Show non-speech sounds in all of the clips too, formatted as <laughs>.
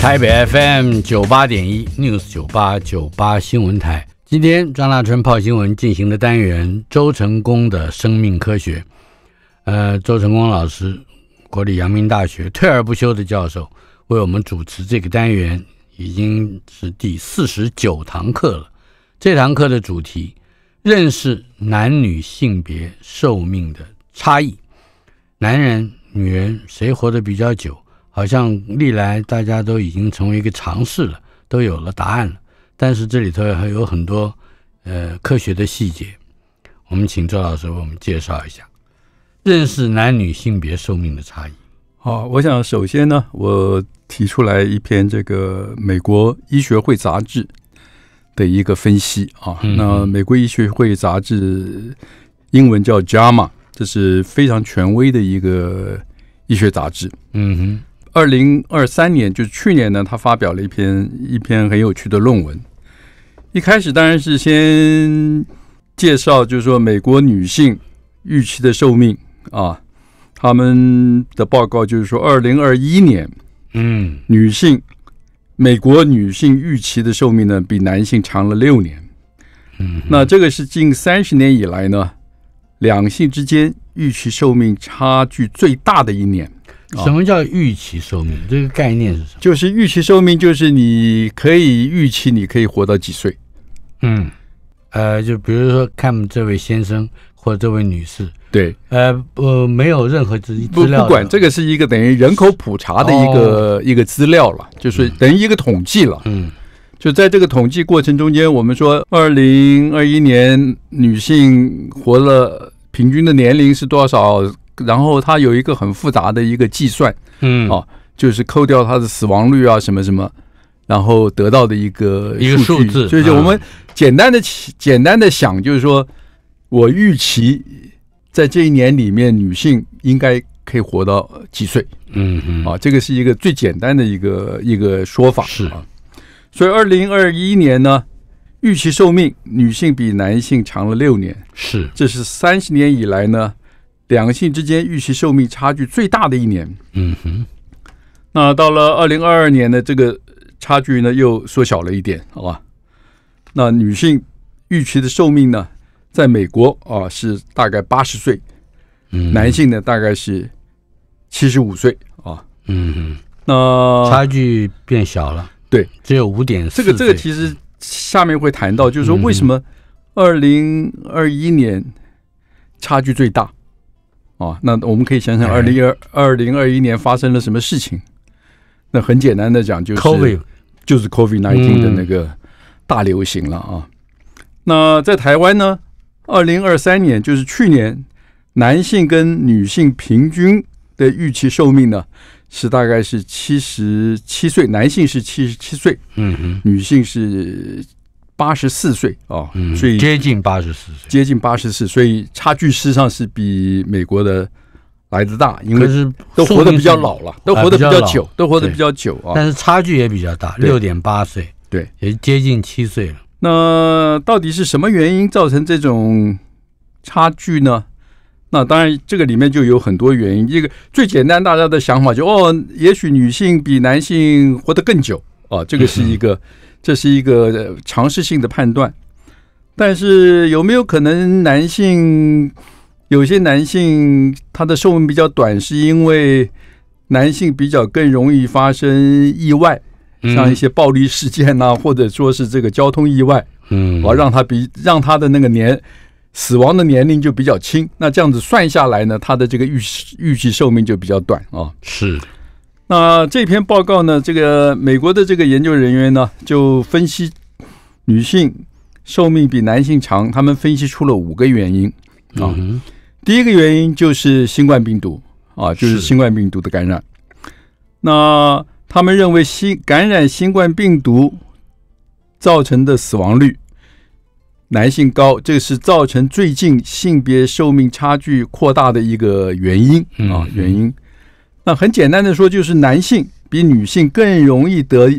台北 FM 九八点一 News 九八九八新闻台，今天张大春泡新闻进行的单元，周成功的生命科学。呃，周成功老师，国立阳明大学退而不休的教授，为我们主持这个单元，已经是第四十九堂课了。这堂课的主题，认识男女性别寿命的差异，男人、女人谁活得比较久？好像历来大家都已经成为一个尝试了，都有了答案了。但是这里头还有很多呃科学的细节，我们请周老师为我们介绍一下认识男女性别寿命的差异。好，我想首先呢，我提出来一篇这个美国医学会杂志的一个分析啊。那美国医学会杂志英文叫《JAMA》，这是非常权威的一个医学杂志。嗯哼。二零二三年，就是去年呢，他发表了一篇一篇很有趣的论文。一开始当然是先介绍，就是说美国女性预期的寿命啊，他们的报告就是说，二零二一年，嗯，女性美国女性预期的寿命呢，比男性长了六年。嗯，那这个是近三十年以来呢，两性之间预期寿命差距最大的一年。什么叫预期寿命？这个概念是什么？就是预期寿命，就是你可以预期你可以活到几岁。嗯，呃，就比如说看这位先生或这位女士，对，呃，不，没有任何资资料。不管这个是一个等于人口普查的一个一个资料了，就是等于一个统计了。嗯，就在这个统计过程中间，我们说二零二一年女性活了平均的年龄是多少？然后它有一个很复杂的一个计算，嗯，啊，就是扣掉它的死亡率啊什么什么，然后得到的一个一个数字。就是我们简单的简单的想，就是说，我预期在这一年里面，女性应该可以活到几岁？嗯嗯，啊，这个是一个最简单的一个一个说法。是啊，所以二零二一年呢，预期寿命女性比男性长了六年。是，这是三十年以来呢。两性之间预期寿命差距最大的一年，嗯哼，那到了二零二二年的这个差距呢，又缩小了一点，好吧？那女性预期的寿命呢，在美国啊是大概八十岁，嗯，男性呢大概是七十五岁啊，嗯哼，那差距变小了，对，只有五点四这个这个其实下面会谈到，就是说为什么二零二一年差距最大。啊，那我们可以想想，二零二二零二一年发生了什么事情？那很简单的讲，就是 Covid 就是 Covid nineteen 的那个大流行了啊。那在台湾呢，二零二三年就是去年，男性跟女性平均的预期寿命呢是大概是七十七岁，男性是七十七岁，嗯，女性是。八十四岁啊，所以接近八十四岁，接近八十四，所以差距事实上是比美国的来的大，因为是都活得比较老了，都活得比较久，都活得比较久啊。但是差距也比较大，六点八岁，对，也接近七岁了。那到底是什么原因造成这种差距呢？那当然，这个里面就有很多原因。这个最简单，大家的想法就哦，也许女性比男性活得更久啊，这个是一个。这是一个尝试性的判断，但是有没有可能男性有些男性他的寿命比较短，是因为男性比较更容易发生意外，像一些暴力事件呐，或者说是这个交通意外，嗯，我让他比让他的那个年死亡的年龄就比较轻，那这样子算下来呢，他的这个预预计寿命就比较短啊，是。那这篇报告呢？这个美国的这个研究人员呢，就分析女性寿命比男性长，他们分析出了五个原因啊。第一个原因就是新冠病毒啊，就是新冠病毒的感染。那他们认为新感染新冠病毒造成的死亡率男性高，这是造成最近性别寿命差距扩大的一个原因啊，原因。那很简单的说，就是男性比女性更容易得。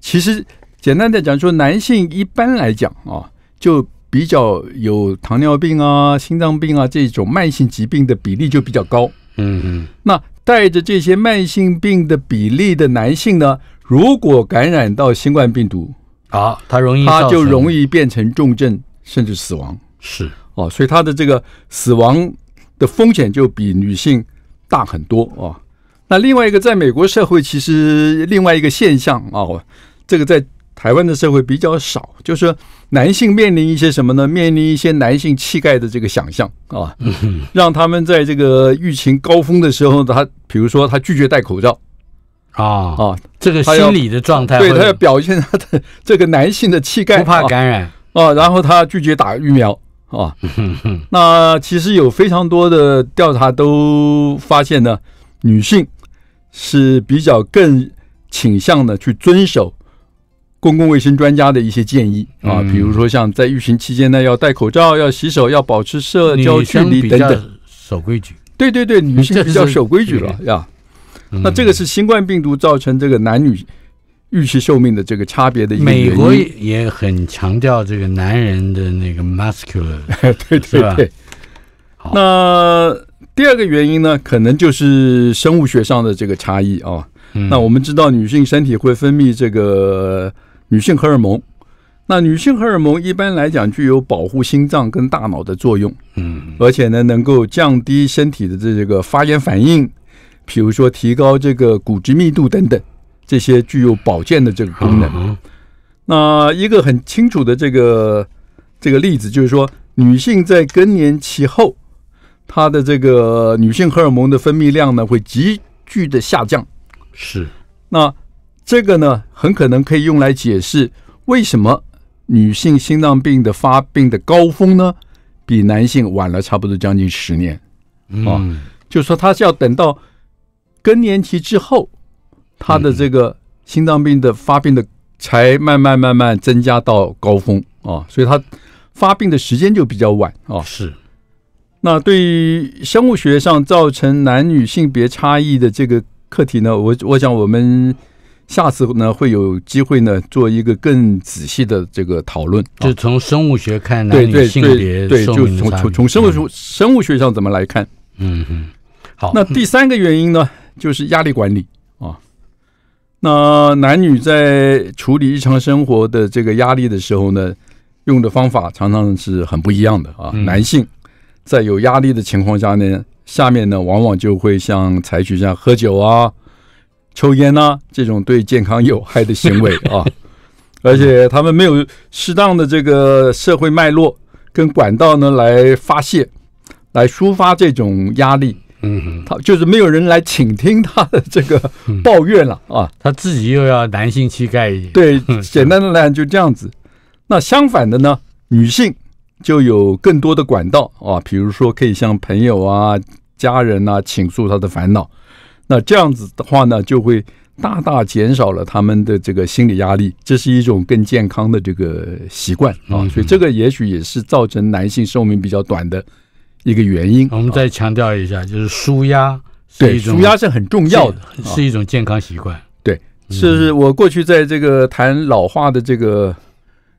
其实简单的讲，说男性一般来讲啊，就比较有糖尿病啊、心脏病啊这种慢性疾病的比例就比较高。嗯嗯。那带着这些慢性病的比例的男性呢，如果感染到新冠病毒啊，他容易他就容易变成重症，甚至死亡。是。哦，所以他的这个死亡的风险就比女性大很多啊。那另外一个，在美国社会，其实另外一个现象啊，这个在台湾的社会比较少，就是男性面临一些什么呢？面临一些男性气概的这个想象啊，让他们在这个疫情高峰的时候，他比如说他拒绝戴口罩啊啊，这个心理的状态，对他要表现他的这个男性的气概，不怕感染啊，然后他拒绝打疫苗啊。那其实有非常多的调查都发现呢，女性。是比较更倾向的去遵守公共卫生专家的一些建议啊，比如说像在疫情期间呢，要戴口罩、要洗手、要保持社交距离等等，守规矩。对对对，<laughs> 女性比较守规矩了呀。那这个是新冠病毒造成这个男女预期寿命的这个差别的一个美国也很强调这个男人的那个 muscular，对 <laughs> 对对。那。第二个原因呢，可能就是生物学上的这个差异啊。那我们知道，女性身体会分泌这个女性荷尔蒙。那女性荷尔蒙一般来讲具有保护心脏跟大脑的作用，嗯，而且呢，能够降低身体的这个发炎反应，比如说提高这个骨质密度等等，这些具有保健的这个功能。那一个很清楚的这个这个例子就是说，女性在更年期后。它的这个女性荷尔蒙的分泌量呢，会急剧的下降，是。那这个呢，很可能可以用来解释为什么女性心脏病的发病的高峰呢，比男性晚了差不多将近十年。啊，就是说，它是要等到更年期之后，它的这个心脏病的发病的才慢慢慢慢增加到高峰啊，所以它发病的时间就比较晚啊。是。那对于生物学上造成男女性别差异的这个课题呢，我我想我们下次呢会有机会呢做一个更仔细的这个讨论，就从生物学看男女性别，就从从从生物学生物学上怎么来看？嗯嗯，好。那第三个原因呢，就是压力管理啊。那男女在处理日常生活的这个压力的时候呢，用的方法常常是很不一样的啊，男性。在有压力的情况下呢，下面呢往往就会像采取像喝酒啊、抽烟啊这种对健康有害的行为啊，<laughs> 而且他们没有适当的这个社会脉络跟管道呢来发泄、来抒发这种压力。嗯，他就是没有人来倾听他的这个抱怨了啊，他自己又要男性气概。对，<laughs> 简单的来讲就这样子。那相反的呢，女性。就有更多的管道啊，比如说可以向朋友啊、家人呐倾诉他的烦恼，那这样子的话呢，就会大大减少了他们的这个心理压力，这是一种更健康的这个习惯啊。所以这个也许也是造成男性寿命比较短的一个原因。我们再强调一下，就是舒压对舒压是很重要的，是一种健康习惯。对，是我过去在这个谈老化的这个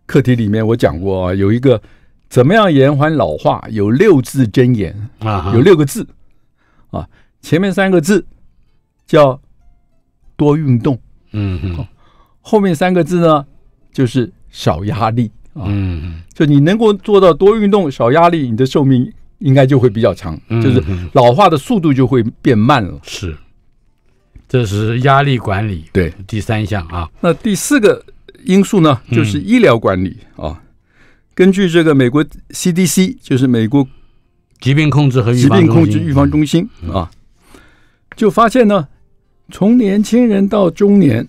课题里面，我讲过啊，有一个。怎么样延缓老化？有六字真言啊，有六个字啊。前面三个字叫多运动，嗯嗯。后面三个字呢，就是少压力啊。嗯嗯。就你能够做到多运动、少压力，你的寿命应该就会比较长，就是老化的速度就会变慢了。是，这是压力管理。对，第三项啊。那第四个因素呢，就是医疗管理啊。根据这个美国 CDC，就是美国疾病控制和疾病控制预防中心啊，就发现呢，从年轻人到中年，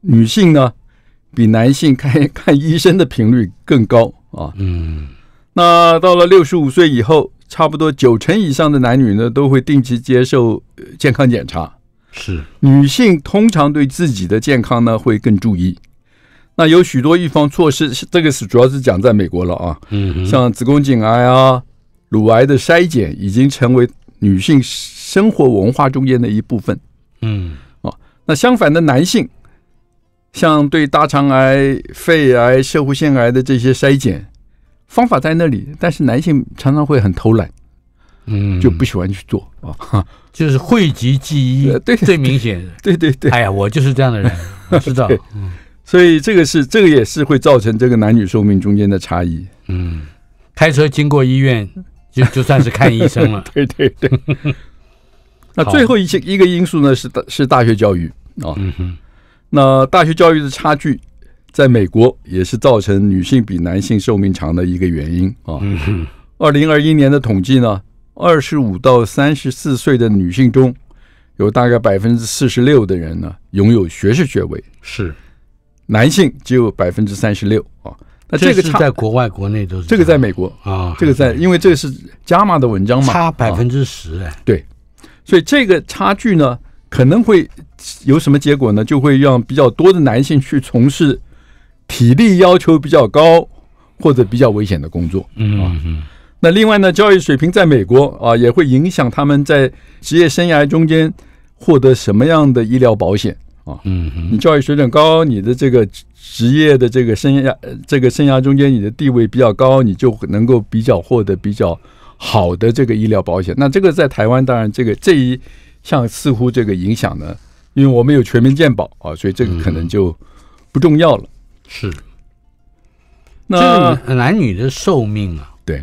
女性呢比男性看看医生的频率更高啊。嗯，那到了六十五岁以后，差不多九成以上的男女呢都会定期接受健康检查。是，女性通常对自己的健康呢会更注意。那有许多预防措施，这个是主要是讲在美国了啊，嗯，像子宫颈癌啊、乳癌的筛检已经成为女性生活文化中间的一部分，嗯，哦，那相反的男性，像对大肠癌、肺癌、会腺癌的这些筛检方法在那里，但是男性常常会很偷懒，嗯，就不喜欢去做啊，就是讳疾忌医，对，最明显，对对对，哎呀，我就是这样的人，知道。所以这个是，这个也是会造成这个男女寿命中间的差异。嗯，开车经过医院就就算是看医生了。对 <laughs> 对对。<laughs> 那最后一些一个因素呢是大是大学教育啊。嗯那大学教育的差距，在美国也是造成女性比男性寿命长的一个原因啊。二零二一年的统计呢，二十五到三十四岁的女性中，有大概百分之四十六的人呢拥有学士学位。是。男性只有百分之三十六啊，那这个是在国外、国内都是这个在美国啊，这个在因为这是加码的文章嘛，差百分之十哎，对，所以这个差距呢，可能会有什么结果呢？就会让比较多的男性去从事体力要求比较高或者比较危险的工作啊。那另外呢，教育水平在美国啊，也会影响他们在职业生涯中间获得什么样的医疗保险。嗯，你教育水准高，你的这个职业的这个生涯，这个生涯中间，你的地位比较高，你就能够比较获得比较好的这个医疗保险。那这个在台湾当然，这个这一项似乎这个影响呢，因为我们有全民健保啊，所以这个可能就不重要了。是，这个男女的寿命啊，对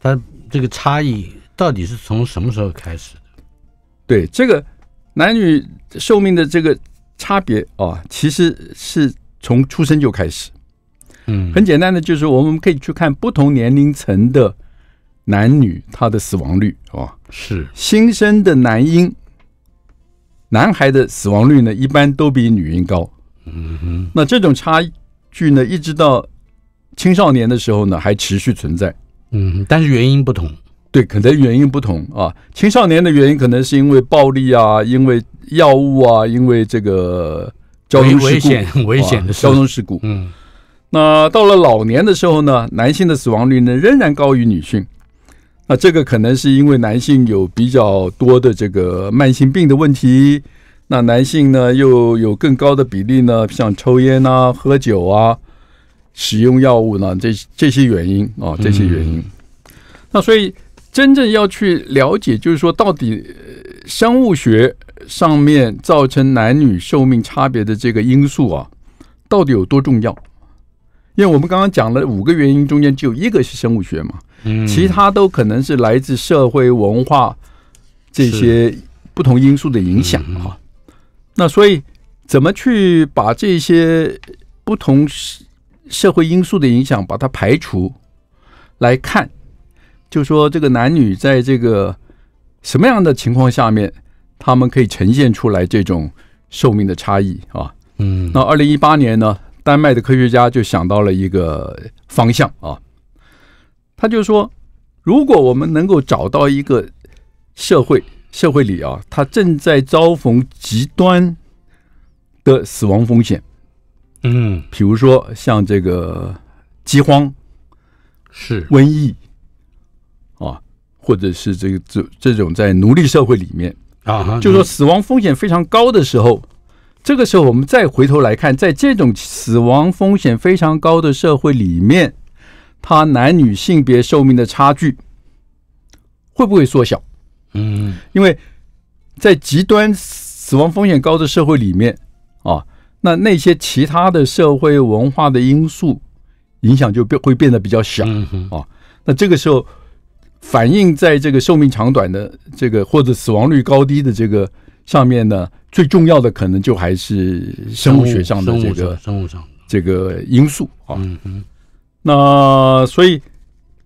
它这个差异到底是从什么时候开始的？对这个男女寿命的这个。差别啊，其实是从出生就开始。嗯，很简单的，就是我们可以去看不同年龄层的男女他的死亡率啊。是新生的男婴，男孩的死亡率呢，一般都比女婴高。嗯哼，那这种差距呢，一直到青少年的时候呢，还持续存在。嗯，但是原因不同。对，可能原因不同啊。青少年的原因可能是因为暴力啊，因为药物啊，因为这个交通事故危险危险的交通事故。嗯。那到了老年的时候呢，男性的死亡率呢仍然高于女性。那这个可能是因为男性有比较多的这个慢性病的问题。那男性呢又有更高的比例呢，像抽烟啊、喝酒啊、使用药物呢，这这些原因啊，这些原因。那所以。真正要去了解，就是说，到底生物学上面造成男女寿命差别的这个因素啊，到底有多重要？因为我们刚刚讲了五个原因，中间只有一个是生物学嘛，其他都可能是来自社会文化这些不同因素的影响啊。那所以，怎么去把这些不同社会因素的影响把它排除来看？就说这个男女在这个什么样的情况下面，他们可以呈现出来这种寿命的差异啊？嗯，那二零一八年呢，丹麦的科学家就想到了一个方向啊，他就说，如果我们能够找到一个社会，社会里啊，他正在遭逢极端的死亡风险，嗯，比如说像这个饥荒，是瘟疫。啊，或者是这个这这种在奴隶社会里面啊，就说死亡风险非常高的时候，这个时候我们再回头来看，在这种死亡风险非常高的社会里面，他男女性别寿命的差距会不会缩小？嗯，因为在极端死亡风险高的社会里面啊，那那些其他的社会文化的因素影响就变会变得比较小啊，那这个时候。反映在这个寿命长短的这个或者死亡率高低的这个上面呢，最重要的可能就还是生物学上的这个生物上这个因素啊。嗯嗯。那所以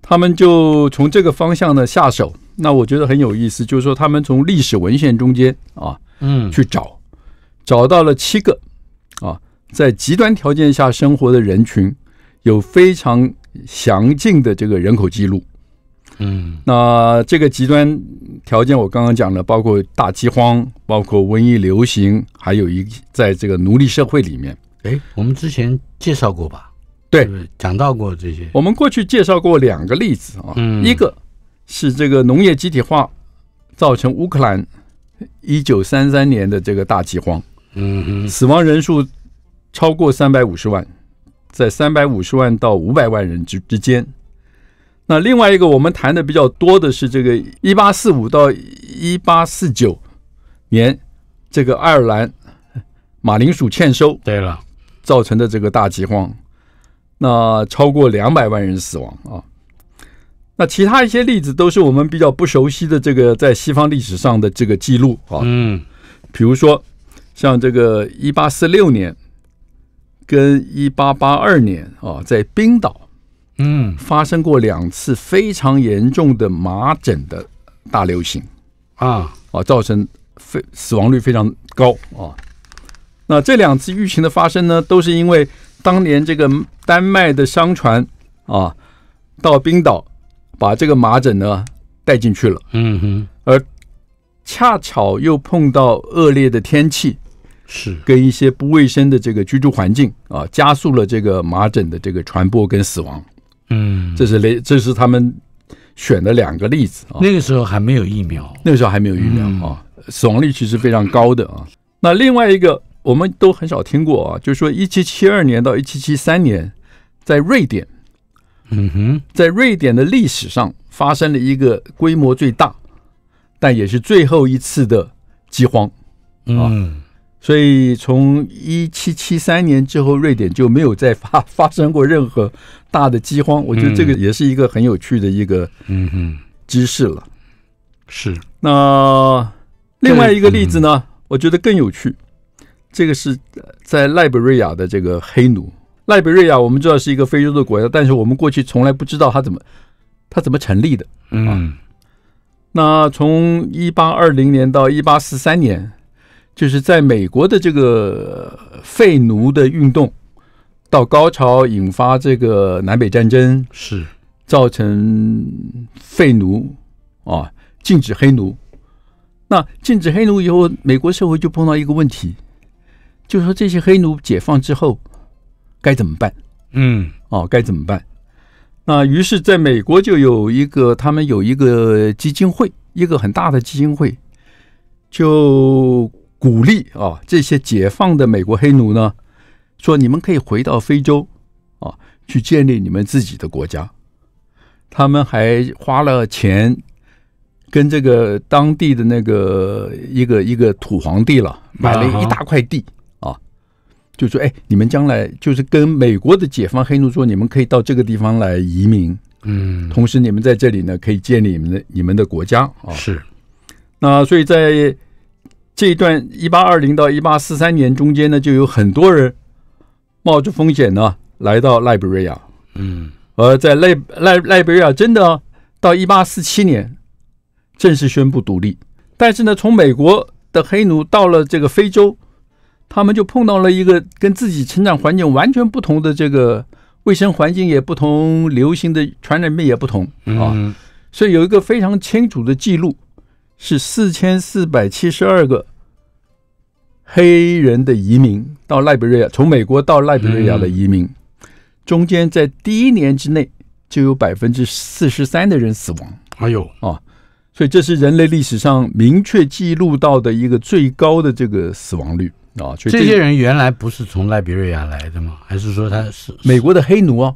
他们就从这个方向呢下手。那我觉得很有意思，就是说他们从历史文献中间啊，嗯，去找找到了七个啊，在极端条件下生活的人群，有非常详尽的这个人口记录。嗯，那这个极端条件，我刚刚讲的，包括大饥荒，包括瘟疫流行，还有一在这个奴隶社会里面，哎，我们之前介绍过吧？对，讲到过这些。我们过去介绍过两个例子啊，一个是这个农业集体化造成乌克兰一九三三年的这个大饥荒，嗯，死亡人数超过三百五十万，在三百五十万到五百万人之之间。那另外一个我们谈的比较多的是这个一八四五到一八四九年这个爱尔兰马铃薯欠收，对了，造成的这个大饥荒，那超过两百万人死亡啊。那其他一些例子都是我们比较不熟悉的这个在西方历史上的这个记录啊，嗯，比如说像这个一八四六年跟一八八二年啊，在冰岛。嗯，发生过两次非常严重的麻疹的大流行啊，啊，造成非死亡率非常高啊。那这两次疫情的发生呢，都是因为当年这个丹麦的商船啊到冰岛，把这个麻疹呢带进去了，嗯哼，而恰巧又碰到恶劣的天气，是跟一些不卫生的这个居住环境啊，加速了这个麻疹的这个传播跟死亡。嗯，这是雷，这是他们选的两个例子。啊。那个时候还没有疫苗，那个时候还没有疫苗啊，死亡率其实非常高的啊。那另外一个我们都很少听过啊，就是说一七七二年到一七七三年，在瑞典，嗯哼，在瑞典的历史上发生了一个规模最大，但也是最后一次的饥荒，啊。所以从一七七三年之后，瑞典就没有再发发生过任何大的饥荒。我觉得这个也是一个很有趣的一个嗯嗯知识了。是。那另外一个例子呢，我觉得更有趣。这个是在赖比瑞亚的这个黑奴。赖比瑞亚我们知道是一个非洲的国家，但是我们过去从来不知道它怎么它怎么成立的。嗯。那从一八二零年到一八四三年。就是在美国的这个废奴的运动到高潮，引发这个南北战争，是造成废奴啊，禁止黑奴。那禁止黑奴以后，美国社会就碰到一个问题，就是说这些黑奴解放之后该怎么办？嗯，哦，该怎么办？那于是在美国就有一个，他们有一个基金会，一个很大的基金会，就。鼓励啊，这些解放的美国黑奴呢，说你们可以回到非洲啊，去建立你们自己的国家。他们还花了钱，跟这个当地的那个一个一个土皇帝了，买了一大块地啊，就说哎，你们将来就是跟美国的解放黑奴说，你们可以到这个地方来移民，嗯，同时你们在这里呢，可以建立你们的你们的国家啊。是，那所以在。这一段一八二零到一八四三年中间呢，就有很多人冒着风险呢来到利比里亚。嗯，而在利利利比里亚，真的到一八四七年正式宣布独立。但是呢，从美国的黑奴到了这个非洲，他们就碰到了一个跟自己成长环境完全不同的这个卫生环境也不同，流行的传染病也不同啊。所以有一个非常清楚的记录。是四千四百七十二个黑人的移民到赖比瑞亚，从美国到赖比瑞亚的移民，中间在第一年之内就有百分之四十三的人死亡。哎呦啊！所以这是人类历史上明确记录到的一个最高的这个死亡率啊！这些人原来不是从赖比瑞亚来的吗？还是说他是美国的黑奴啊？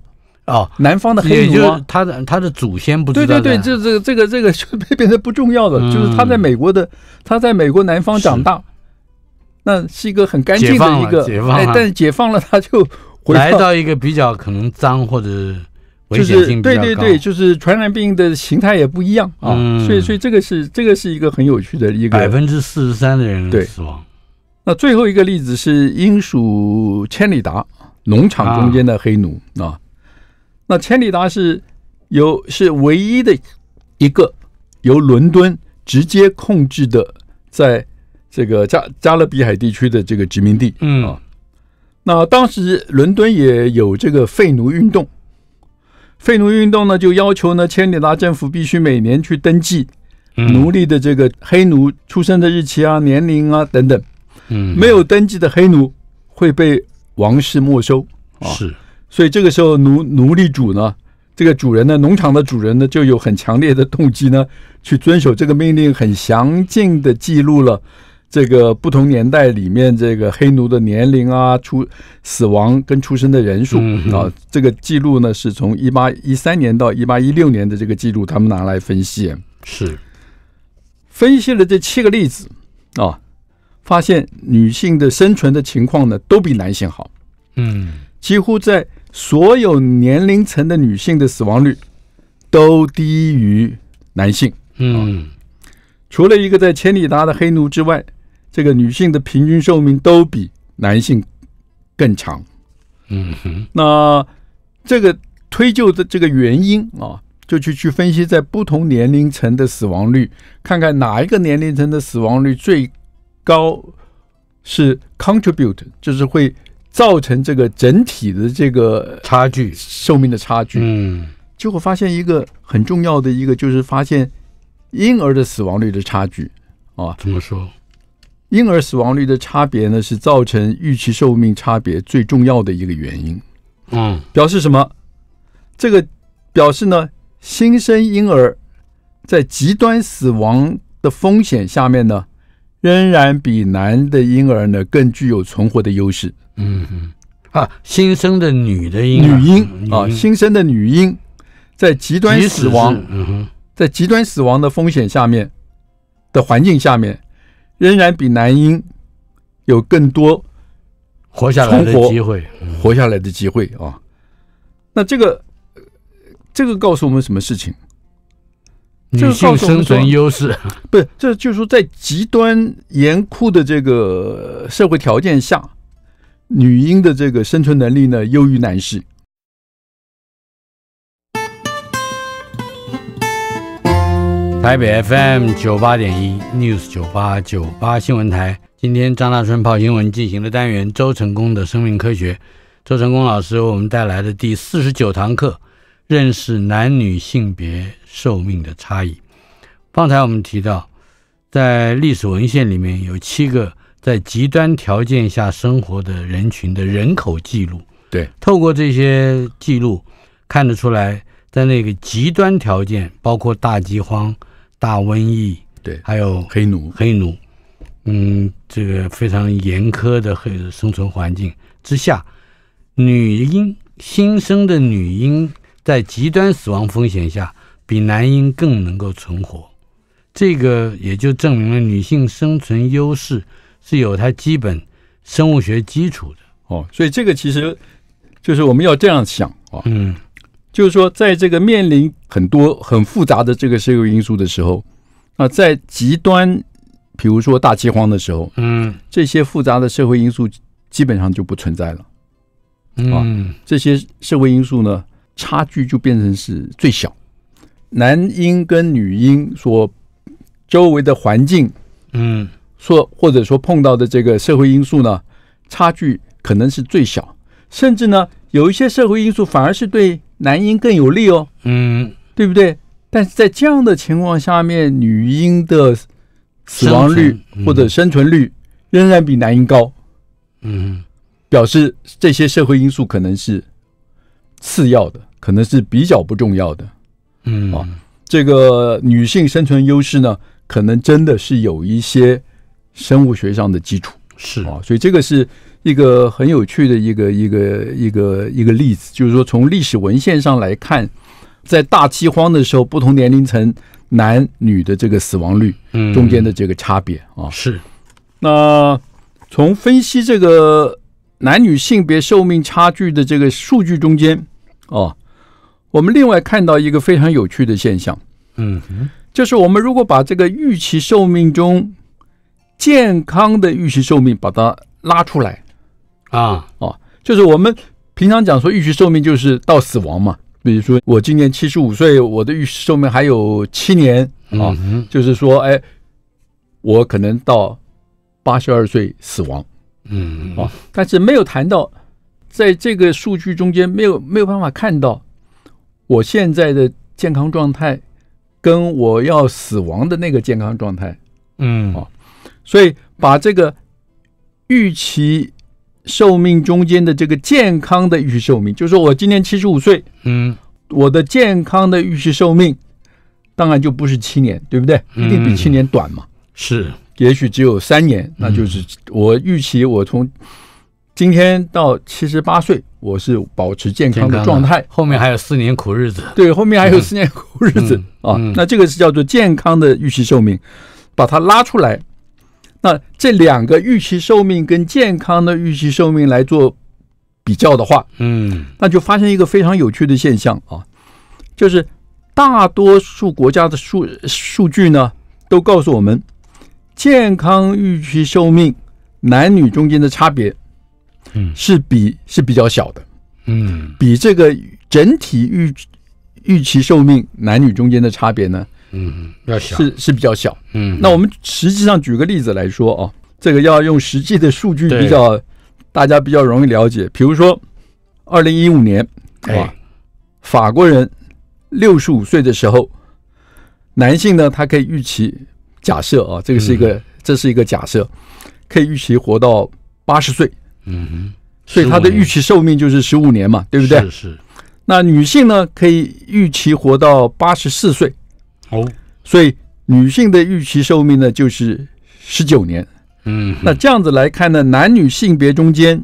哦，南方的黑奴啊，他的他的祖先不知道。对对对，这这这个这个被变得不重要的，就是他在美国的他在美国南方长大，那是一个很干净的一个，解放，但解放了他就来到一个比较可能脏或者就是对对对，就是传染病的形态也不一样啊，所以所以这个是这个是一个很有趣的一个百分之四十三的人死亡。那最后一个例子是英属千里达农场中间的黑奴啊。那千里达是由是唯一的一个由伦敦直接控制的，在这个加加勒比海地区的这个殖民地。嗯啊，那当时伦敦也有这个废奴运动，废奴运动呢就要求呢千里达政府必须每年去登记奴隶的这个黑奴出生的日期啊、年龄啊等等。嗯，没有登记的黑奴会被王室没收。是。所以这个时候，奴奴隶主呢，这个主人呢，农场的主人呢，就有很强烈的动机呢，去遵守这个命令。很详尽的记录了这个不同年代里面这个黑奴的年龄啊、出死亡跟出生的人数啊。这个记录呢，是从一八一三年到一八一六年的这个记录，他们拿来分析。是分析了这七个例子啊，发现女性的生存的情况呢，都比男性好。嗯，几乎在所有年龄层的女性的死亡率都低于男性，嗯，除了一个在千里达的黑奴之外，这个女性的平均寿命都比男性更强，嗯哼。那这个推究的这个原因啊，就去去分析在不同年龄层的死亡率，看看哪一个年龄层的死亡率最高，是 contribute，就是会。造成这个整体的这个差距，寿命的差距，嗯，结果发现一个很重要的一个就是发现婴儿的死亡率的差距啊。怎么说？婴儿死亡率的差别呢，是造成预期寿命差别最重要的一个原因。嗯，表示什么？这个表示呢，新生婴儿在极端死亡的风险下面呢，仍然比男的婴儿呢更具有存活的优势。嗯啊，新生的女的婴女婴啊，新生的女婴在极端死亡，在极端死亡的风险下面的环境下面，仍然比男婴有更多活下来的机会，活下来的机会啊。那这个这个告诉我们什么事情？女性生存优势，不是？这就是说，在极端严酷的这个社会条件下。女婴的这个生存能力呢，优于男士。台北 FM 九八点一 News 九八九八新闻台，今天张大春泡新闻进行的单元《周成功的生命科学》，周成功老师为我们带来的第四十九堂课，认识男女性别寿命的差异。方才我们提到，在历史文献里面有七个。在极端条件下生活的人群的人口记录，对，透过这些记录看得出来，在那个极端条件，包括大饥荒、大瘟疫，对，还有黑奴，黑奴，嗯，这个非常严苛的生存环境之下，女婴新生的女婴在极端死亡风险下比男婴更能够存活，这个也就证明了女性生存优势。是有它基本生物学基础的哦，所以这个其实就是我们要这样想啊，嗯，就是说，在这个面临很多很复杂的这个社会因素的时候，啊，在极端，比如说大饥荒的时候，嗯，这些复杂的社会因素基本上就不存在了，嗯，这些社会因素呢，差距就变成是最小，男婴跟女婴所周围的环境，嗯。说或者说碰到的这个社会因素呢，差距可能是最小，甚至呢有一些社会因素反而是对男婴更有利哦，嗯，对不对？但是在这样的情况下面，女婴的死亡率或者生存率仍然比男婴高，嗯，表示这些社会因素可能是次要的，可能是比较不重要的，嗯啊，这个女性生存优势呢，可能真的是有一些。生物学上的基础是啊，所以这个是一个很有趣的一个一个一个一个例子，就是说从历史文献上来看，在大饥荒的时候，不同年龄层男女的这个死亡率中间的这个差别啊，是那从分析这个男女性别寿命差距的这个数据中间哦，我们另外看到一个非常有趣的现象，嗯，就是我们如果把这个预期寿命中健康的预期寿命把它拉出来啊哦，就是我们平常讲说预期寿命就是到死亡嘛。比如说我今年七十五岁，我的预期寿命还有七年啊，就是说哎，我可能到八十二岁死亡，嗯啊，但是没有谈到在这个数据中间没有没有办法看到我现在的健康状态跟我要死亡的那个健康状态，嗯啊。所以，把这个预期寿命中间的这个健康的预期寿命，就是说我今年七十五岁，嗯，我的健康的预期寿命当然就不是七年，对不对？一定比七年短嘛。是，也许只有三年，那就是我预期我从今天到七十八岁，我是保持健康的状态，后面还有四年苦日子。对，后面还有四年苦日子啊。那这个是叫做健康的预期寿命，把它拉出来。那这两个预期寿命跟健康的预期寿命来做比较的话，嗯，那就发现一个非常有趣的现象啊，就是大多数国家的数数据呢，都告诉我们，健康预期寿命男女中间的差别，嗯，是比是比较小的，嗯，比这个整体预预期寿命男女中间的差别呢。嗯，要小是是比较小。嗯，那我们实际上举个例子来说啊，这个要用实际的数据比较，大家比较容易了解。比如说，二零一五年啊，法国人六十五岁的时候，男性呢，他可以预期假设啊，这个是一个这是一个假设，可以预期活到八十岁。嗯，所以他的预期寿命就是十五年嘛，对不对？是是。那女性呢，可以预期活到八十四岁。哦，所以女性的预期寿命呢，就是十九年。嗯，那这样子来看呢，男女性别中间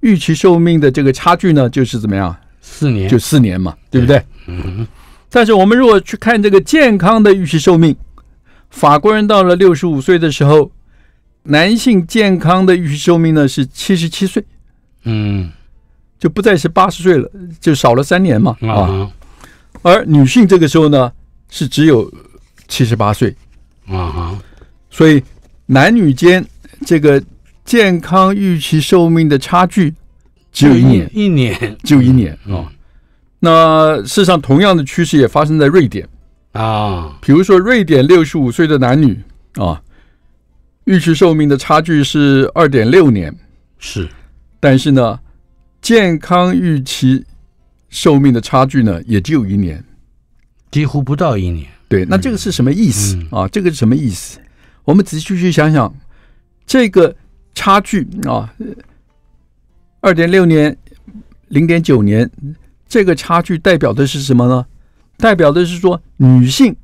预期寿命的这个差距呢，就是怎么样？四年，就四年嘛，对不对？嗯。但是我们如果去看这个健康的预期寿命，法国人到了六十五岁的时候，男性健康的预期寿命呢是七十七岁。嗯，就不再是八十岁了，就少了三年嘛啊。而女性这个时候呢？是只有七十八岁啊，所以男女间这个健康预期寿命的差距只有一年，一年只有一年啊。那事实上，同样的趋势也发生在瑞典啊。比如说，瑞典六十五岁的男女啊，预期寿命的差距是二点六年，是。但是呢，健康预期寿命的差距呢，也只有一年。几乎不到一年，对，那这个是什么意思啊？这个是什么意思？我们仔细去想想，这个差距啊，二点六年，零点九年，这个差距代表的是什么呢？代表的是说，女性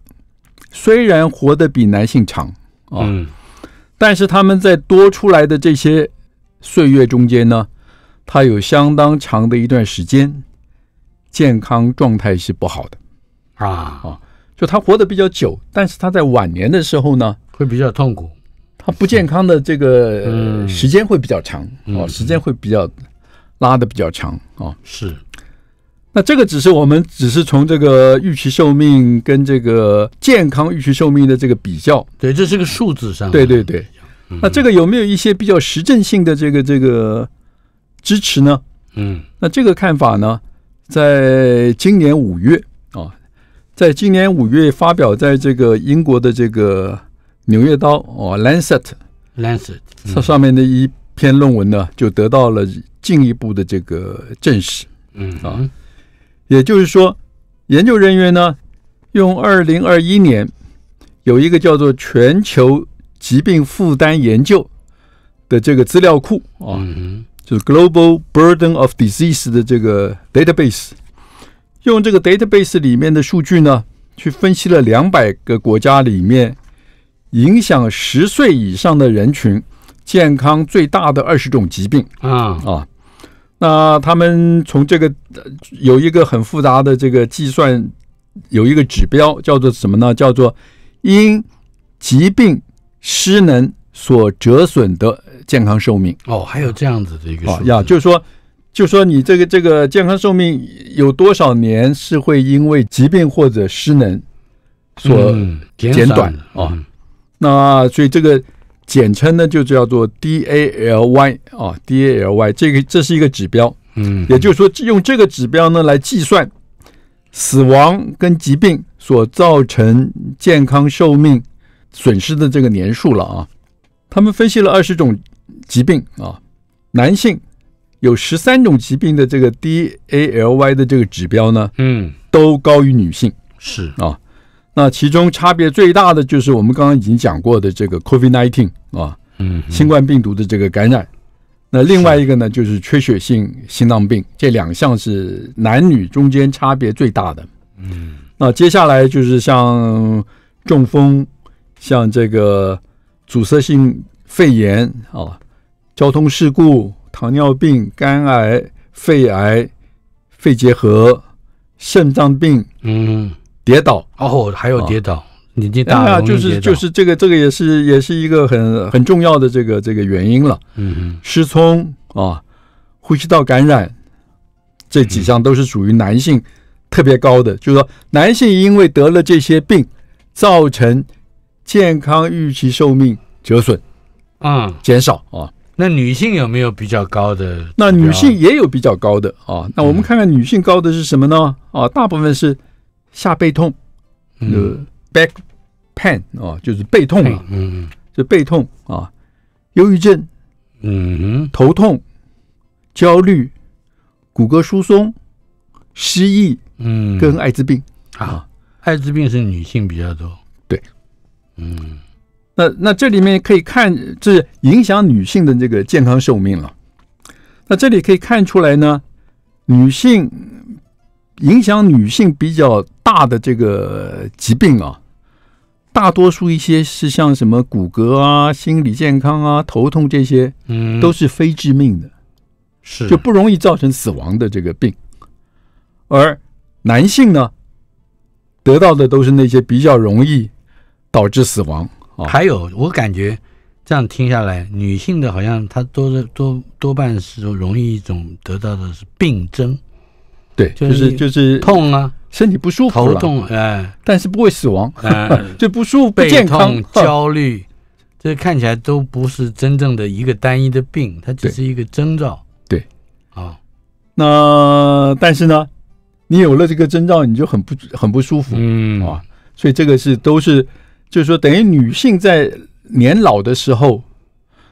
虽然活得比男性长啊，但是他们在多出来的这些岁月中间呢，她有相当长的一段时间，健康状态是不好的。啊，哦，就他活得比较久，但是他在晚年的时候呢，会比较痛苦，他不健康的这个时间会比较长，哦，时间会比较拉的比较长，哦，是。那这个只是我们只是从这个预期寿命跟这个健康预期寿命的这个比较，对，这是个数字上，对对对。那这个有没有一些比较实证性的这个这个支持呢？嗯，那这个看法呢，在今年五月。在今年五月发表在这个英国的这个《纽约刀》哦，《Lancet》，《Lancet》它上面的一篇论文呢，就得到了进一步的这个证实。嗯啊，也就是说，研究人员呢，用二零二一年有一个叫做“全球疾病负担研究”的这个资料库啊，就是 “Global Burden of Disease” 的这个 database。用这个 database 里面的数据呢，去分析了两百个国家里面影响十岁以上的人群健康最大的二十种疾病啊啊！那他们从这个有一个很复杂的这个计算，有一个指标叫做什么呢？叫做因疾病失能所折损的健康寿命。哦，还有这样子的一个啊，就是说。就说你这个这个健康寿命有多少年是会因为疾病或者失能所减短啊？那所以这个简称呢就叫做 DALY 啊，DALY 这个这是一个指标，嗯，也就是说用这个指标呢来计算死亡跟疾病所造成健康寿命损失的这个年数了啊。他们分析了二十种疾病啊，男性。有十三种疾病的这个 DALY 的这个指标呢，嗯，都高于女性，是啊。那其中差别最大的就是我们刚刚已经讲过的这个 COVID-19 啊，嗯，新冠病毒的这个感染。那另外一个呢，就是缺血性心脏病，这两项是男女中间差别最大的。嗯，那接下来就是像中风、像这个阻塞性肺炎啊、交通事故。糖尿病、肝癌、肺癌、肺结核、肾脏病，嗯，跌倒，哦，还有跌倒，年纪大了就就是就是这个这个也是也是一个很很重要的这个这个原因了。嗯，失聪啊，呼吸道感染这几项都是属于男性特别高的，就是说男性因为得了这些病，造成健康预期寿命折损，嗯，减少啊。那女性有没有比较高的？那女性也有比较高的啊。那我们看看女性高的是什么呢？啊，大部分是下背痛，呃，back pain 啊，就是背痛啊。嗯，就背痛啊，忧郁症，嗯，头痛，焦虑，骨骼疏松，失忆，嗯，跟艾滋病啊，艾滋病是女性比较多。对，嗯。那那这里面可以看，这是影响女性的这个健康寿命了。那这里可以看出来呢，女性影响女性比较大的这个疾病啊，大多数一些是像什么骨骼啊、心理健康啊、头痛这些，嗯，都是非致命的，是就不容易造成死亡的这个病。而男性呢，得到的都是那些比较容易导致死亡。还有，我感觉这样听下来，女性的好像她多是多多半是容易一种得到的是病症，对，就是就是痛啊，身体不舒服，头痛，哎，但是不会死亡，<laughs> 就不舒服、不健康、焦虑，这看起来都不是真正的一个单一的病，它只是一个征兆，对，啊，那但是呢，你有了这个征兆，你就很不很不舒服，嗯啊，所以这个是都是。就是说，等于女性在年老的时候，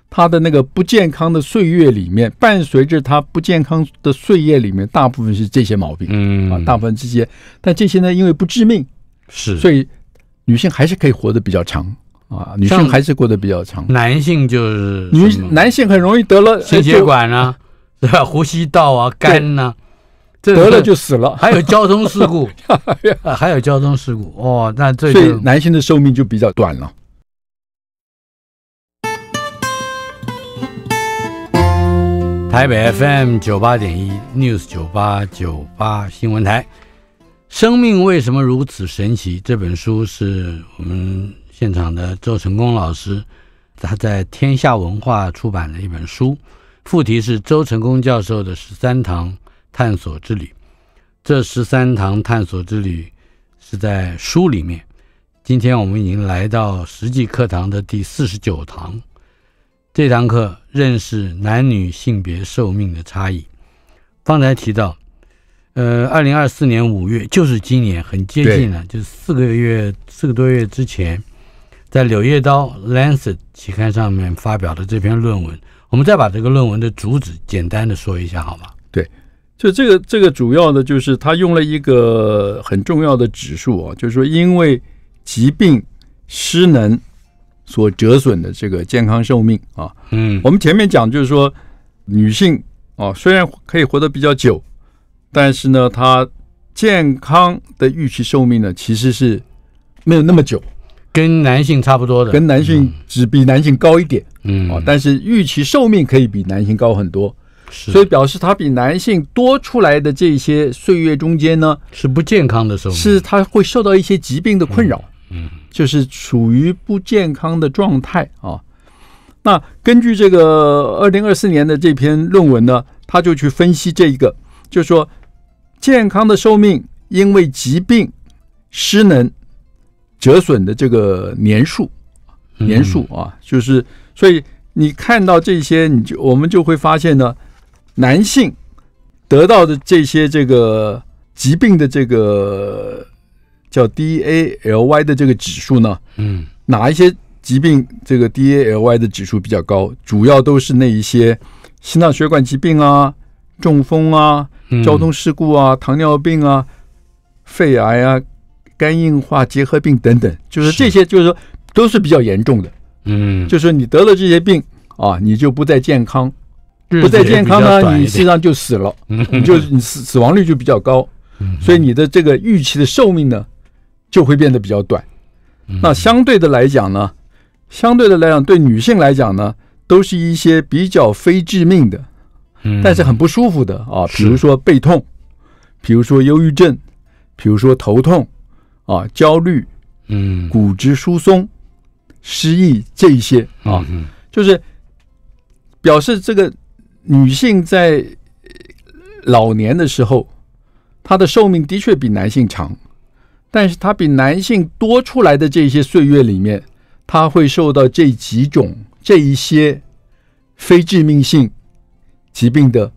她的那个不健康的岁月里面，伴随着她不健康的岁月里面，大部分是这些毛病，嗯啊，大部分这些，但这些呢，因为不致命，是，所以女性还是可以活得比较长啊，女性还是过得比较长，男性就是，男男性很容易得了心血管啊，对吧，呼吸道啊，肝呐。这得了就死了，还有交通事故，<laughs> 还有交通事故哦，那这就男性的寿命就比较短了。台北 FM 九八点一 News 九八九八新闻台，《生命为什么如此神奇》这本书是我们现场的周成功老师，他在天下文化出版的一本书，副题是周成功教授的十三堂。探索之旅，这十三堂探索之旅是在书里面。今天我们已经来到实际课堂的第四十九堂，这堂课认识男女性别寿命的差异。方才提到，呃，二零二四年五月，就是今年很接近了，就是四个月、四个多月之前，在《柳叶刀》《Lancet》期刊上面发表的这篇论文。我们再把这个论文的主旨简单的说一下好吗？对。就这个这个主要的就是他用了一个很重要的指数啊，就是说因为疾病失能所折损的这个健康寿命啊，嗯，我们前面讲就是说女性啊虽然可以活得比较久，但是呢，她健康的预期寿命呢其实是没有那么久，跟男性差不多的，跟男性只比男性高一点，嗯，啊，但是预期寿命可以比男性高很多。所以表示他比男性多出来的这些岁月中间呢，是不健康的时候，是他会受到一些疾病的困扰，嗯，就是处于不健康的状态啊。那根据这个二零二四年的这篇论文呢，他就去分析这一个，就说健康的寿命因为疾病失能折损的这个年数，年数啊，就是所以你看到这些，你就我们就会发现呢。男性得到的这些这个疾病的这个叫 DALY 的这个指数呢，嗯，哪一些疾病这个 DALY 的指数比较高？主要都是那一些心脏血管疾病啊、中风啊、交通事故啊、糖尿病啊、肺癌啊、肝硬化、结核病等等，就是这些，就是说都是比较严重的。嗯，就是你得了这些病啊，你就不再健康。不再健康呢，你实际上就死了，你就死死亡率就比较高，所以你的这个预期的寿命呢，就会变得比较短。那相对的来讲呢，相对的来讲，对女性来讲呢，都是一些比较非致命的，但是很不舒服的啊，比如说背痛，比如说忧郁症，比如说头痛啊，焦虑，嗯，骨质疏松，失忆这一些啊，就是表示这个。女性在老年的时候，她的寿命的确比男性长，但是她比男性多出来的这些岁月里面，她会受到这几种、这一些非致命性疾病的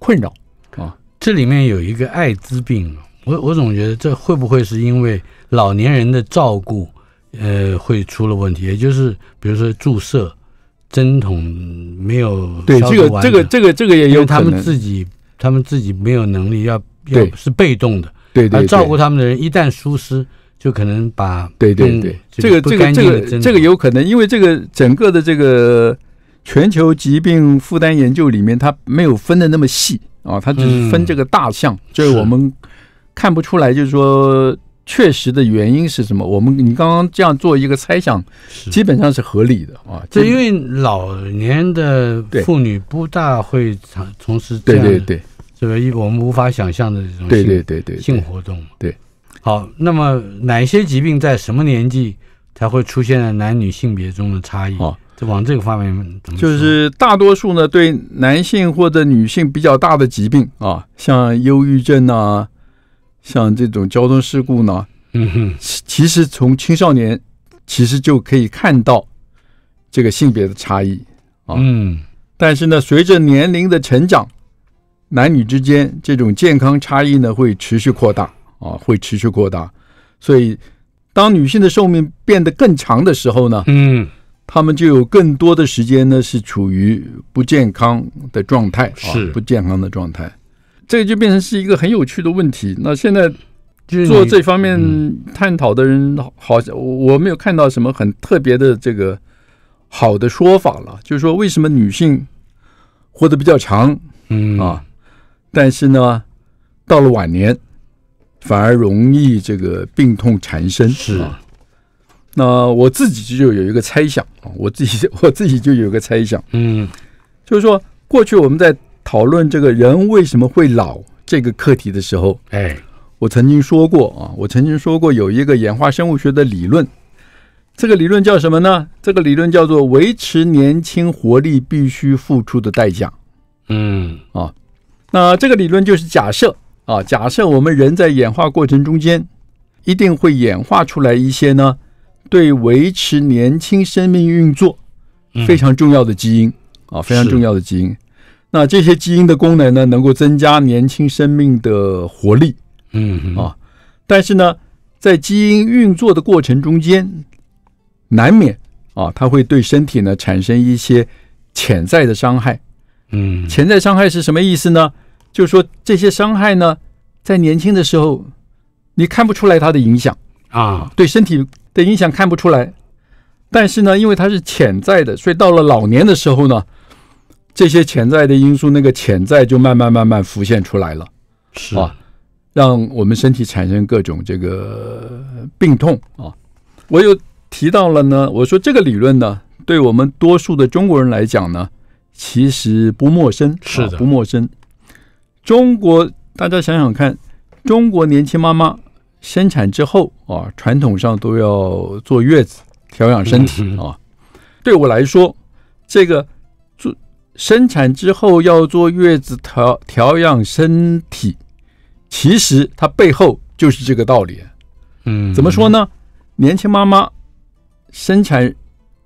困扰啊。这里面有一个艾滋病，我我总觉得这会不会是因为老年人的照顾，呃，会出了问题？也就是比如说注射。针筒没有对这个这个这个这个也有他们自己他们自己没有能力要要，是被动的。对对，照顾他们的人一旦疏失，就可能把对对对，这个这个这个这个有可能，因为这个整个的这个全球疾病负担研究里面，它没有分的那么细啊，它只是分这个大项，所以我们看不出来，就是说。确实的原因是什么？我们你刚刚这样做一个猜想，基本上是合理的啊。这因为老年的妇女不大会从从事这样对对对这个一我们无法想象的这种对对对对性活动。对，好，那么哪些疾病在什么年纪才会出现男女性别中的差异？就往这个方面怎么？就是大多数呢，对男性或者女性比较大的疾病啊，像忧郁症啊。像这种交通事故呢，嗯其实从青少年其实就可以看到这个性别的差异啊。嗯，但是呢，随着年龄的成长，男女之间这种健康差异呢会持续扩大啊，会持续扩大。所以，当女性的寿命变得更长的时候呢，嗯，他们就有更多的时间呢是处于不健康的状态，是不健康的状态。这个就变成是一个很有趣的问题。那现在做这方面探讨的人，好像我我没有看到什么很特别的这个好的说法了。就是说，为什么女性活得比较长，嗯啊，但是呢，到了晚年反而容易这个病痛缠身。是。那我自己就有一个猜想啊，我自己我自己就有个猜想，嗯，就是说过去我们在。讨论这个人为什么会老这个课题的时候，哎，我曾经说过啊，我曾经说过有一个演化生物学的理论，这个理论叫什么呢？这个理论叫做维持年轻活力必须付出的代价。嗯，啊，那这个理论就是假设啊，假设我们人在演化过程中间一定会演化出来一些呢，对维持年轻生命运作非常重要的基因啊，非常重要的基因。那这些基因的功能呢，能够增加年轻生命的活力，嗯啊，但是呢，在基因运作的过程中间，难免啊，它会对身体呢产生一些潜在的伤害，嗯，潜在伤害是什么意思呢？就是说这些伤害呢，在年轻的时候你看不出来它的影响啊，对身体的影响看不出来，但是呢，因为它是潜在的，所以到了老年的时候呢。这些潜在的因素，那个潜在就慢慢慢慢浮现出来了，是吧？让我们身体产生各种这个病痛啊。我又提到了呢，我说这个理论呢，对我们多数的中国人来讲呢，其实不陌生，是的，不陌生。中国，大家想想看，中国年轻妈妈生产之后啊，传统上都要坐月子，调养身体 <laughs> 啊。对我来说，这个做生产之后要坐月子调调养身体，其实它背后就是这个道理。嗯，怎么说呢？年轻妈妈生产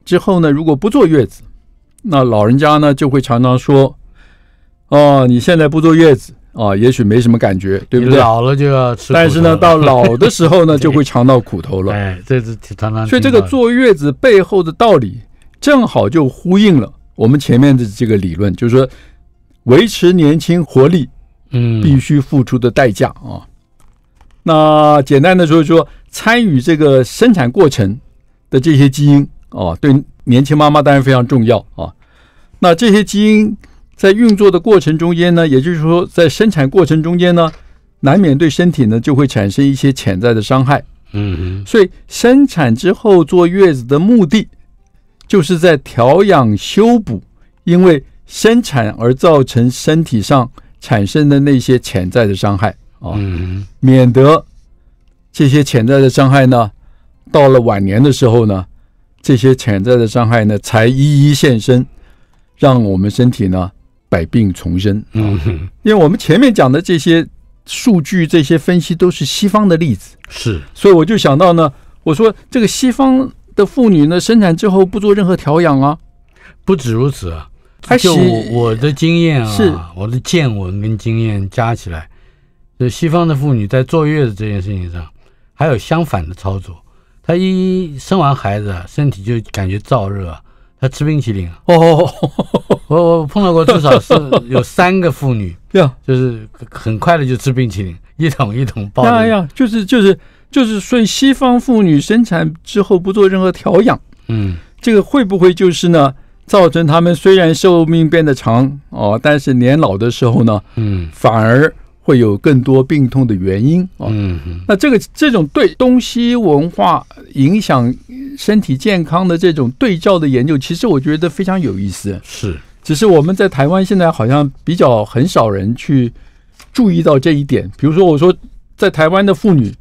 之后呢，如果不坐月子，那老人家呢就会常常说：“哦，你现在不坐月子啊，也许没什么感觉，对不对？”老了就要吃但是呢，到老的时候呢，就会尝到苦头了。<laughs> 哎，这是常常。所以这个坐月子背后的道理正好就呼应了。我们前面的这个理论就是说，维持年轻活力，嗯，必须付出的代价啊。那简单的说说，参与这个生产过程的这些基因啊，对年轻妈妈当然非常重要啊。那这些基因在运作的过程中间呢，也就是说在生产过程中间呢，难免对身体呢就会产生一些潜在的伤害。嗯嗯。所以生产之后坐月子的目的。就是在调养、修补，因为生产而造成身体上产生的那些潜在的伤害啊，免得这些潜在的伤害呢，到了晚年的时候呢，这些潜在的伤害呢，才一一现身，让我们身体呢百病丛生。嗯，因为我们前面讲的这些数据、这些分析都是西方的例子，是，所以我就想到呢，我说这个西方。妇女呢，生产之后不做任何调养啊，不止如此啊，就我的经验啊，我的见闻跟经验加起来，就西方的妇女在坐月子这件事情上还有相反的操作，她一生完孩子身体就感觉燥热，她吃冰淇淋。哦，我我碰到过至少是 <laughs> 有三个妇女，就是很快的就吃冰淇淋，一桶一桶抱。哎呀，就是就是。就是说西方妇女生产之后不做任何调养，嗯，这个会不会就是呢？造成他们虽然寿命变得长哦，但是年老的时候呢，嗯，反而会有更多病痛的原因哦。嗯，那这个这种对东西文化影响身体健康的这种对照的研究，其实我觉得非常有意思。是，只是我们在台湾现在好像比较很少人去注意到这一点。比如说，我说在台湾的妇女。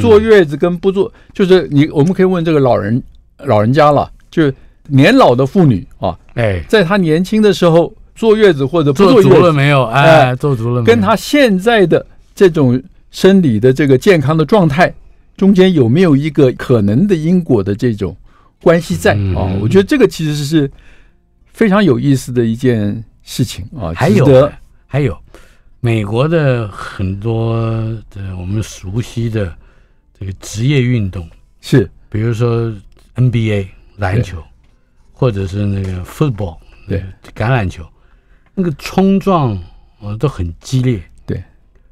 坐月子跟不坐，就是你我们可以问这个老人、老人家了，就是年老的妇女啊，哎，在她年轻的时候坐月子或者坐足了没有？哎，坐足了，跟她现在的这种生理的这个健康的状态中间有没有一个可能的因果的这种关系在啊？我觉得这个其实是非常有意思的一件事情啊。还有，还有美国的很多的我们熟悉的。这个职业运动是，比如说 NBA 篮球，或者是那个 football 对橄榄球，那个冲撞我都很激烈。对，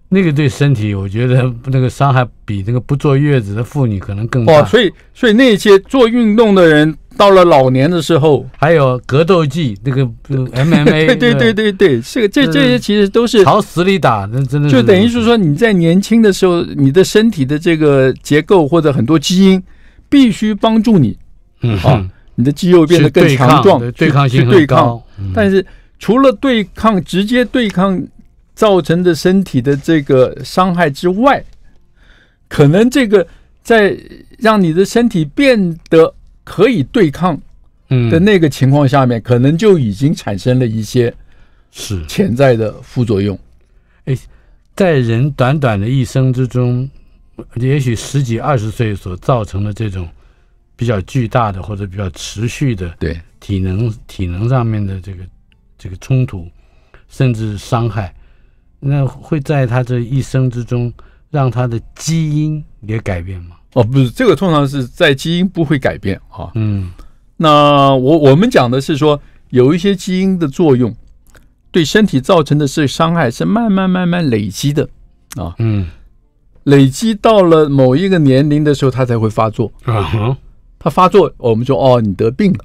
那个对身体，我觉得 <laughs> 那个伤害比那个不坐月子的妇女可能更大。哦，所以所以那些做运动的人。到了老年的时候，还有格斗技，那个 MMA，对对对对对，这个这这些其实都是朝死里打，那真的就等于是说，你在年轻的时候，你的身体的这个结构或者很多基因必须帮助你，嗯啊，你的肌肉变得更强壮，对抗性对抗，但是除了对抗直接对抗造成的身体的这个伤害之外，可能这个在让你的身体变得。可以对抗的，那个情况下面，可能就已经产生了一些是潜在的副作用。哎，在人短短的一生之中，也许十几二十岁所造成的这种比较巨大的或者比较持续的对体能体能上面的这个这个冲突，甚至伤害，那会在他这一生之中让他的基因也改变吗？哦，不是，这个通常是在基因不会改变啊。嗯，那我我们讲的是说，有一些基因的作用对身体造成的是伤害，是慢慢慢慢累积的啊。嗯，累积到了某一个年龄的时候，它才会发作啊。哼，它发作，我们说哦，你得病了。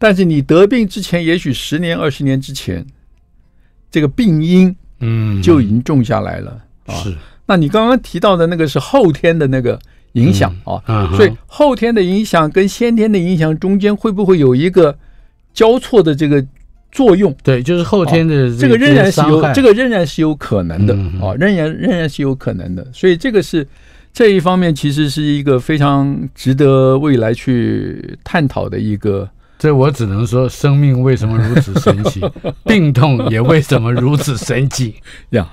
但是你得病之前，也许十年、二十年之前，这个病因嗯就已经种下来了。是，那你刚刚提到的那个是后天的那个。影响啊，所以后天的影响跟先天的影响中间会不会有一个交错的这个作用？对，就是后天的这个仍然是有，这个仍然是有可能的啊，仍然仍然是有可能的。所以这个是这一方面其实是一个非常值得未来去探讨的一个。这我只能说，生命为什么如此神奇，<laughs> 病痛也为什么如此神奇呀？